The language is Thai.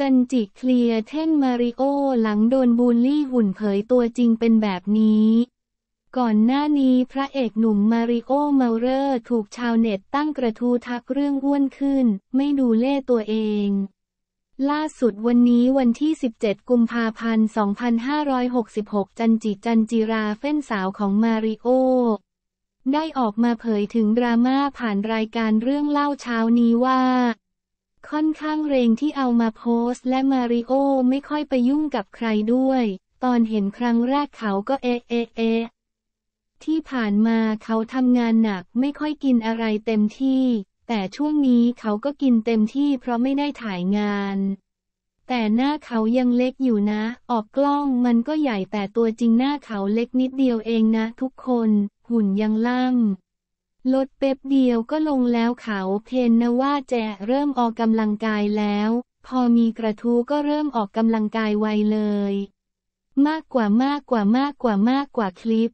จันจิเคลียร์เท่งมาริโอหลังโดนบูลลี่หุ่นเผยตัวจริงเป็นแบบนี้ ก่อนหน้านี้พระเอกหนุ่มมาริโอเมลเลอร์ถูกชาวเน็ตตั้งกระทู้ทักเรื่องอ้วนขึ้น ไม่ดูเล่ตัวเอง ล่าสุดวันนี้วันที่ 17 กุมภาพันธ์2566 จันจิจันจิราเฟ้นสาวของมาริโอได้ออกมาเผยถึงดราม่าผ่านรายการเรื่องเล่าเช้านี้ว่าค่อนข้างเรงที่เอามาโพสและมาริโอไม่ค่อยไปยุ่งกับใครด้วย ตอนเห็นครั้งแรกเขาก็เอะเอ๊เอะที่ผ่านมาเขาทำงานหนักไม่ค่อยกินอะไรเต็มที่ แต่ช่วงนี้เขาก็กินเต็มที่เพราะไม่ได้ถ่ายงาน แต่หน้าเขายังเล็กอยู่นะ ออกกล้องมันก็ใหญ่ แต่ตัวจริงหน้าเขาเล็กนิดเดียวเองนะทุกคนหุ่นยังล่ำลดเป๊บเดียวก็ลงแล้วเขาเพนนว่าแจเริ่มออกกำลังกายแล้ว พอมีกระทู้ก็เริ่มออกกำลังกายไวเลย มากกว่ามากกว่ามากกว่ามากกว่าคลิป